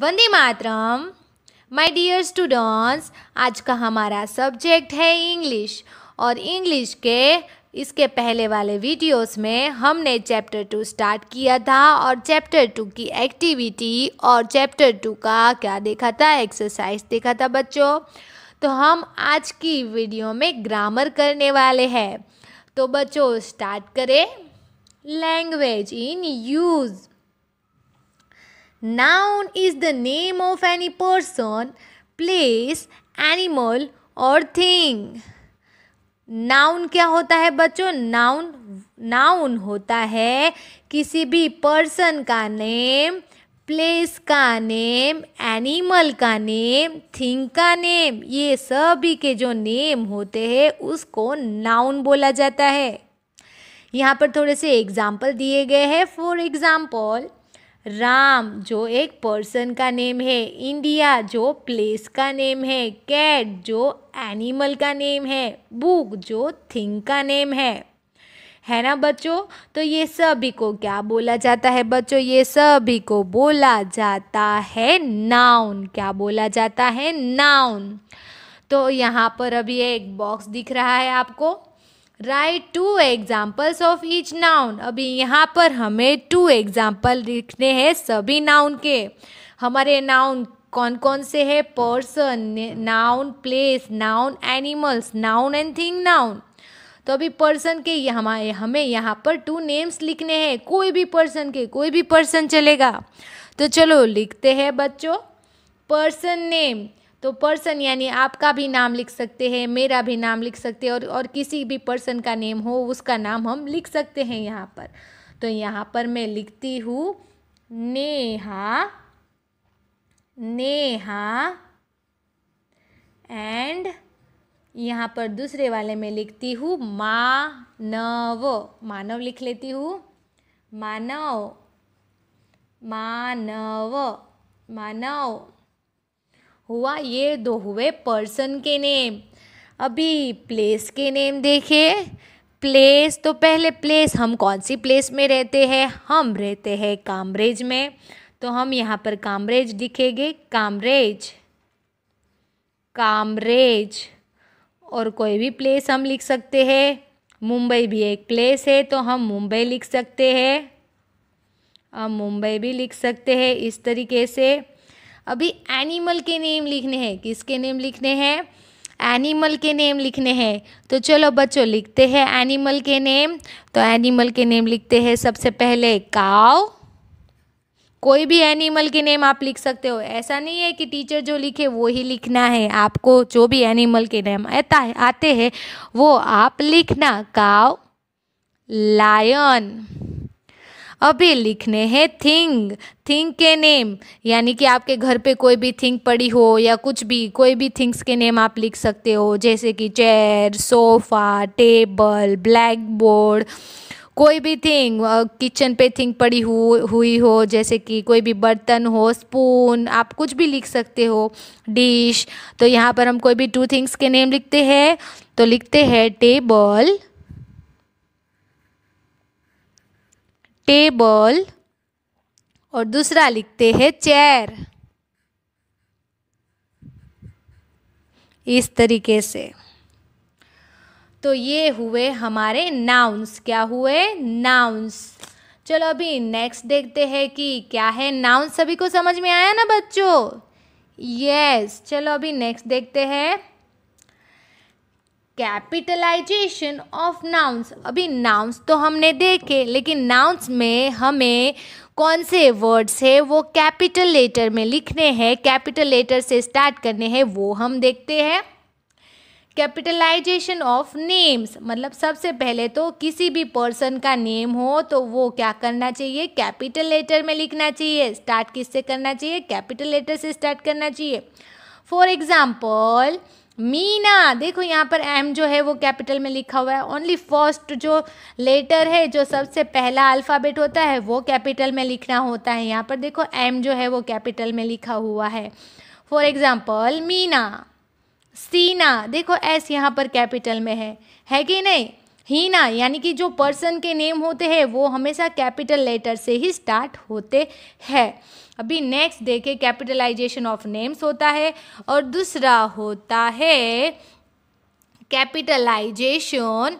वंदे मातरम my dear students आज का हमारा सब्जेक्ट है इंग्लिश और इंग्लिश के इसके पहले वाले वीडियोस में हमने चैप्टर टू स्टार्ट किया था और चैप्टर टू की एक्टिविटी और चैप्टर टू का क्या देखा था एक्सरसाइज देखा था बच्चों तो हम आज की वीडियो में ग्रामर करने वाले हैं तो बच्चों स्टार्ट करें language in use Noun is the name of any person, place, animal और thing. नाउन क्या होता है बच्चों नाउन नाउन होता है किसी भी पर्सन का नेम प्लेस का नेम एनिमल का नेम थिंग का नेम ये सभी के जो नेम होते हैं उसको नाउन बोला जाता है यहाँ पर थोड़े से एग्जाम्पल दिए गए हैं फॉर एग्जाम्पल राम जो एक पर्सन का नेम है इंडिया जो प्लेस का नेम है कैट जो एनिमल का नेम है बुक जो थिंग का नेम है है ना बच्चों तो ये सभी को क्या बोला जाता है बच्चों ये सभी को बोला जाता है नाउन क्या बोला जाता है नाउन तो यहाँ पर अभी एक बॉक्स दिख रहा है आपको write two examples of each noun अभी यहाँ पर हमें टू एग्जाम्पल लिखने हैं सभी नाउन के हमारे नाउन कौन कौन से है person noun place noun animals noun and thing noun तो अभी पर्सन के हमारे हमें यहाँ पर टू नेम्स लिखने हैं कोई भी पर्सन के कोई भी पर्सन चलेगा तो चलो लिखते हैं बच्चों पर्सन नेम तो पर्सन यानी आपका भी नाम लिख सकते हैं मेरा भी नाम लिख सकते हैं और और किसी भी पर्सन का नेम हो उसका नाम हम लिख सकते हैं यहाँ पर तो यहाँ पर मैं लिखती हूँ नेहा नेहा एंड यहाँ पर दूसरे वाले में लिखती हूँ मानव मानव लिख लेती हूँ मानव मानव मानव हुआ ये दो हुए पर्सन के नेम अभी प्लेस के नेम देखिए प्लेस तो पहले प्लेस हम कौन सी प्लेस में रहते हैं हम रहते हैं कामरेज में तो हम यहाँ पर कामरेज दिखेंगे कामरेज कामरेज और कोई भी प्लेस हम लिख सकते हैं मुंबई भी एक प्लेस है तो हम मुंबई लिख सकते हैं हम मुंबई भी लिख सकते हैं इस तरीके से अभी एनिमल के नेम लिखने हैं किसके नेम लिखने हैं एनिमल के नेम लिखने हैं तो चलो बच्चों लिखते हैं एनिमल के नेम तो एनिमल के नेम लिखते हैं सबसे पहले काव कोई भी एनिमल के नेम आप लिख सकते हो ऐसा नहीं है कि टीचर जो लिखे वो ही लिखना है आपको जो भी एनिमल के नेम आता है आते हैं वो आप लिखना काव लायन अभी लिखने हैं थिंग थिंग के नेम यानी कि आपके घर पे कोई भी थिंग पड़ी हो या कुछ भी कोई भी थिंग्स के नेम आप लिख सकते हो जैसे कि chair sofa table blackboard कोई भी थिंग किचन पे थिंग पड़ी हु, हुई हो जैसे कि कोई भी बर्तन हो स्पून आप कुछ भी लिख सकते हो डिश तो यहाँ पर हम कोई भी टू थिंग्स के नेम लिखते हैं तो लिखते हैं टेबल टेबल और दूसरा लिखते हैं चेयर इस तरीके से तो ये हुए हमारे नाउन्स क्या हुए नाउन्स चलो अभी नेक्स्ट देखते हैं कि क्या है नाउंस सभी को समझ में आया ना बच्चों यस yes. चलो अभी नेक्स्ट देखते हैं कैपिटलाइजेशन ऑफ नाउंस अभी नाउंस तो हमने देखे लेकिन नाउंस में हमें कौन से वर्ड्स है वो कैपिटल लेटर में लिखने हैं कैपिटल लेटर से स्टार्ट करने हैं वो हम देखते हैं कैपिटलाइजेशन ऑफ नेम्स मतलब सबसे पहले तो किसी भी पर्सन का नेम हो तो वो क्या करना चाहिए कैपिटल लेटर में लिखना चाहिए स्टार्ट किससे करना चाहिए कैपिटल लेटर से स्टार्ट करना चाहिए फॉर एग्ज़ाम्पल मीना देखो यहाँ पर एम जो है वो कैपिटल में लिखा हुआ है ओनली फर्स्ट जो लेटर है जो सबसे पहला अल्फ़ाबेट होता है वो कैपिटल में लिखना होता है यहाँ पर देखो एम जो है वो कैपिटल में लिखा हुआ है फॉर एग्ज़ाम्पल मीना सीना देखो एस यहाँ पर कैपिटल में है है कि नहीं हीना यानी कि जो पर्सन के नेम होते हैं वो हमेशा कैपिटल लेटर से ही स्टार्ट होते हैं अभी नेक्स्ट देखे कैपिटलाइजेशन ऑफ नेम्स होता है और दूसरा होता है कैपिटलाइजेशन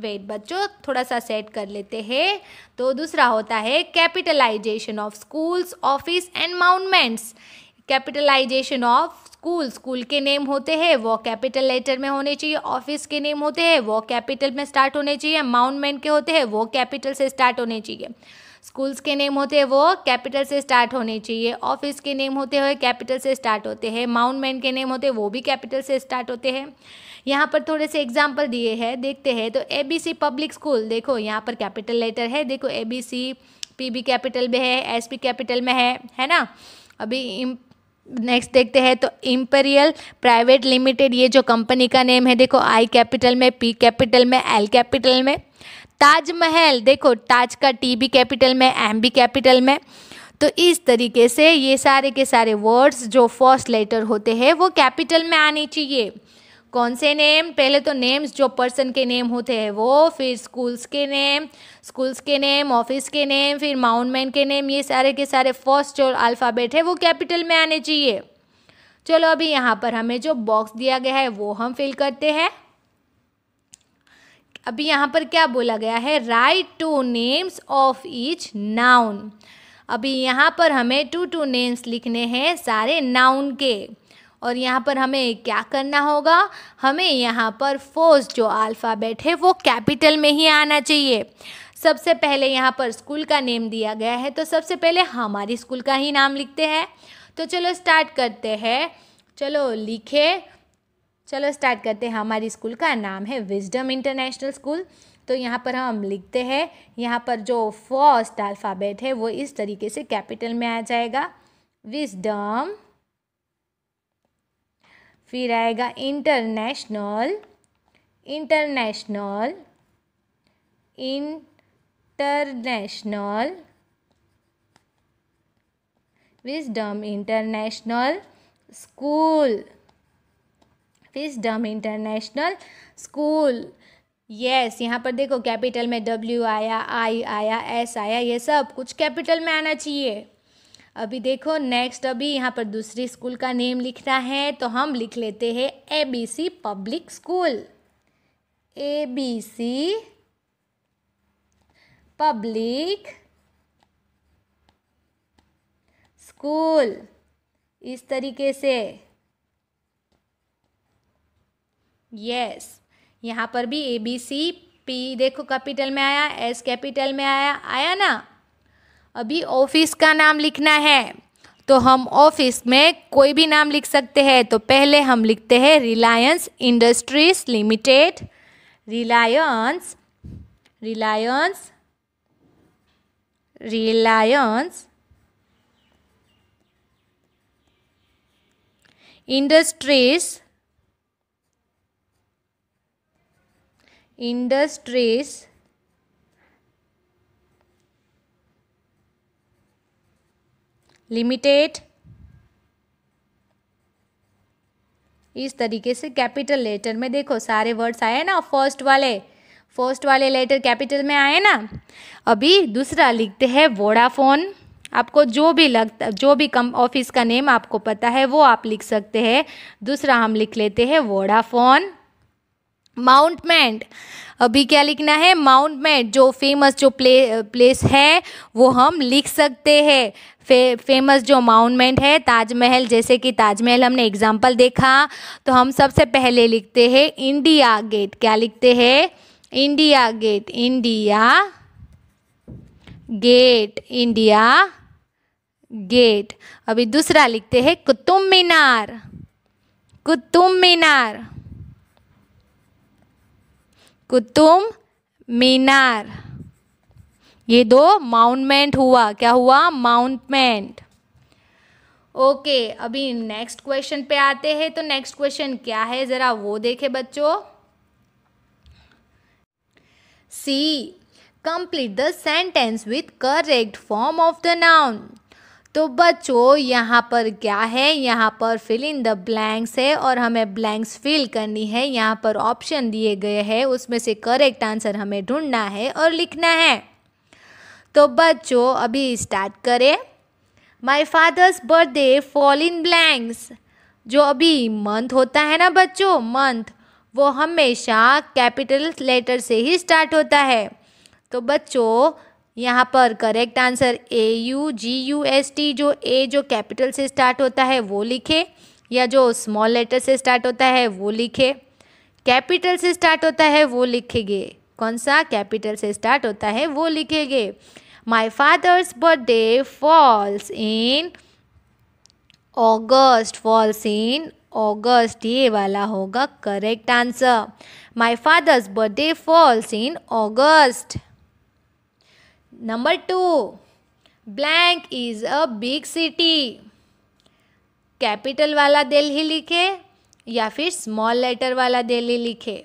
वेट बच्चों थोड़ा सा सेट कर लेते हैं तो दूसरा होता है capitalization of schools offices and monuments capitalization of school school के नेम होते हैं वो कैपिटल लेटर में होने चाहिए ऑफिस के नेम होते हैं वो कैपिटल में स्टार्ट होने चाहिए माउंटमेंट के होते हैं वो कैपिटल से स्टार्ट होने चाहिए स्कूल्स के नेम होते हैं वो कैपिटल से स्टार्ट होने चाहिए ऑफिस के नेम होते हुए कैपिटल से स्टार्ट होते हैं माउंट मैन के नेम होते हैं वो भी कैपिटल से स्टार्ट होते हैं यहाँ पर थोड़े से एग्जाम्पल दिए हैं देखते हैं तो A B C public school देखो यहाँ पर कैपिटल लेटर है देखो A B C P B capital में है एस पी कैपिटल में है है ना अभी नेक्स्ट देखते हैं तो इम्पेरियल प्राइवेट लिमिटेड ये जो कंपनी का नेम है देखो आई कैपिटल में पी कैपिटल में एल कैपिटल में ताजमहल देखो ताज का टी भी कैपिटल में एम भी कैपिटल में तो इस तरीके से ये सारे के सारे वर्ड्स जो फर्स्ट लेटर होते हैं वो कैपिटल में आने चाहिए कौन से नेम पहले तो नेम्स जो पर्सन के नेम होते हैं वो फिर स्कूल्स के नेम स्कूल्स के नेम ऑफिस के नेम फिर माउंटमैन के नेम ये सारे के सारे फर्स्ट जो अल्फ़ाबेट है वो कैपिटल में आने चाहिए चलो अभी यहाँ पर हमें जो बॉक्स दिया गया है वो हम फिल करते हैं अभी यहाँ पर क्या बोला गया है write two names of each noun अभी यहाँ पर हमें टू टू नेम्स लिखने हैं सारे नाउन के और यहाँ पर हमें क्या करना होगा हमें यहाँ पर फोर्स जो अल्फ़ाबेट है वो कैपिटल में ही आना चाहिए सबसे पहले यहाँ पर स्कूल का नेम दिया गया है तो सबसे पहले हमारी स्कूल का ही नाम लिखते हैं तो चलो स्टार्ट करते हैं चलो लिखे चलो स्टार्ट करते हैं हमारी स्कूल का नाम है विजडम इंटरनेशनल स्कूल तो यहाँ पर हम लिखते हैं यहाँ पर जो फर्स्ट अल्फ़ाबेट है वो इस तरीके से कैपिटल में आ जाएगा विजडम फिर आएगा international international international wisdom international school डम इंटरनेशनल स्कूल यस यहाँ पर देखो कैपिटल में डब्ल्यू आया आई आया एस आया ये सब कुछ कैपिटल में आना चाहिए अभी देखो नेक्स्ट अभी यहाँ पर दूसरी स्कूल का नेम लिखना है तो हम लिख लेते हैं A B C public school A B C public school इस तरीके से यस यहाँ पर भी ए बी सी पी देखो कैपिटल में आया एस कैपिटल में आया आया ना अभी ऑफिस का नाम लिखना है तो हम ऑफिस में कोई भी नाम लिख सकते हैं तो पहले हम लिखते हैं Reliance Industries Limited Reliance Reliance Reliance Industries Industries Limited इस तरीके से कैपिटल लेटर में देखो सारे वर्ड्स आए ना फर्स्ट वाले फर्स्ट वाले लेटर कैपिटल में आए ना अभी दूसरा लिखते हैं वोडाफोन आपको जो भी लगता जो भी कम ऑफिस का नेम आपको पता है वो आप लिख सकते हैं दूसरा हम लिख लेते हैं वोडाफोन माउंटमेंट अभी क्या लिखना है माउंटमेंट जो फेमस जो प्ले प्लेस है वो हम लिख सकते हैं फे, फेमस जो माउंटमेंट है ताजमहल जैसे कि ताजमहल हमने एग्जाम्पल देखा तो हम सबसे पहले लिखते हैं इंडिया गेट क्या लिखते हैं India gate India gate India gate अभी दूसरा लिखते हैं कुतुब मीनार कुतुब मीनार कुतुब मीनार ये दो माउंटमेंट हुआ क्या हुआ माउंटमेंट ओके अभी नेक्स्ट क्वेश्चन पे आते हैं तो नेक्स्ट क्वेश्चन क्या है ज़रा वो देखे बच्चों C complete the sentence with correct form of the noun तो बच्चों यहाँ पर क्या है यहाँ पर फिल इन द ब्लैंक्स है और हमें ब्लैंक्स फिल करनी है यहाँ पर ऑप्शन दिए गए हैं उसमें से करेक्ट आंसर हमें ढूंढना है और लिखना है तो बच्चों अभी स्टार्ट करें my father's birthday fall in blanks जो अभी मंथ होता है ना बच्चों मंथ वो हमेशा कैपिटल लेटर से ही स्टार्ट होता है तो बच्चों यहाँ पर correct answer A U G U S T जो ए जो कैपिटल से स्टार्ट होता है वो लिखे या जो स्मॉल लेटर से स्टार्ट होता है वो लिखे कैपिटल से स्टार्ट होता है वो लिखेंगे कौन सा कैपिटल से स्टार्ट होता है वो लिखेंगे my father's birthday falls in August falls in August ये वाला होगा correct answer my father's birthday falls in August Number 2. Blank is a big city. Capital वाला दिल्ली लिखे या फिर स्मॉल लेटर वाला दिल्ली लिखे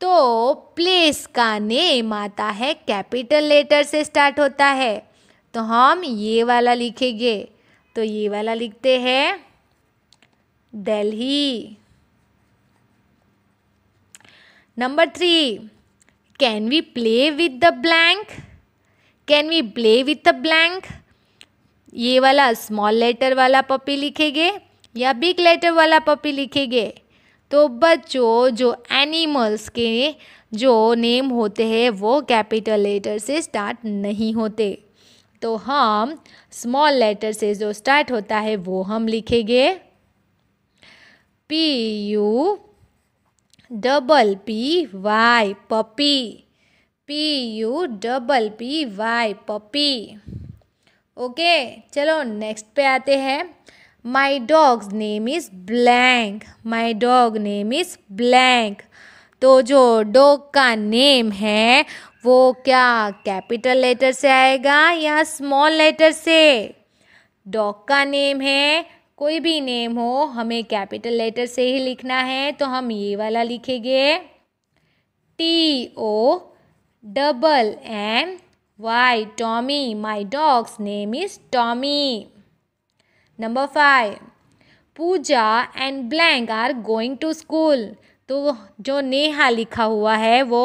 तो प्लेस का नेम आता है कैपिटल लेटर से स्टार्ट होता है तो हम ये वाला लिखेंगे तो ये वाला लिखते हैं Delhi number three can we play with the blank can we play with a blank ये वाला स्मॉल लेटर वाला पपी लिखेंगे या बिग लेटर वाला पपी लिखेंगे तो बच्चों जो एनिमल्स के जो नेम होते हैं वो कैपिटल लेटर से स्टार्ट नहीं होते तो हम स्मॉल लेटर से जो स्टार्ट होता है वो हम लिखेंगे P U double P Y puppy P U double P Y puppy okay चलो नेक्स्ट पे आते हैं my dog's name is blank my dog name is blank तो जो डॉग का नेम है वो क्या कैपिटल लेटर से आएगा या स्मॉल लेटर से डॉग का नेम है कोई भी नेम हो हमें कैपिटल लेटर से ही लिखना है तो हम ये वाला लिखेंगे T O double M Why Tommy? My dog's name is Tommy. Number 5. Pooja and blank are going to school. तो जो नेहा लिखा हुआ है वो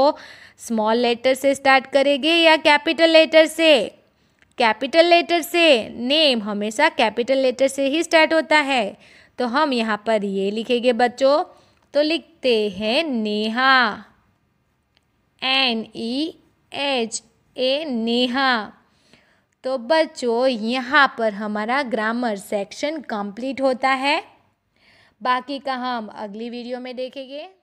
स्मॉल लेटर से स्टार्ट करेंगे या कैपिटल लेटर से कैपिटल लेटर से नेम हमेशा कैपिटल लेटर से ही स्टार्ट होता है तो हम यहाँ पर ये लिखेंगे बच्चों तो लिखते हैं Neha N E H A Neha तो बच्चों यहाँ पर हमारा ग्रामर सेक्शन कंप्लीट होता है बाकी का हम अगली वीडियो में देखेंगे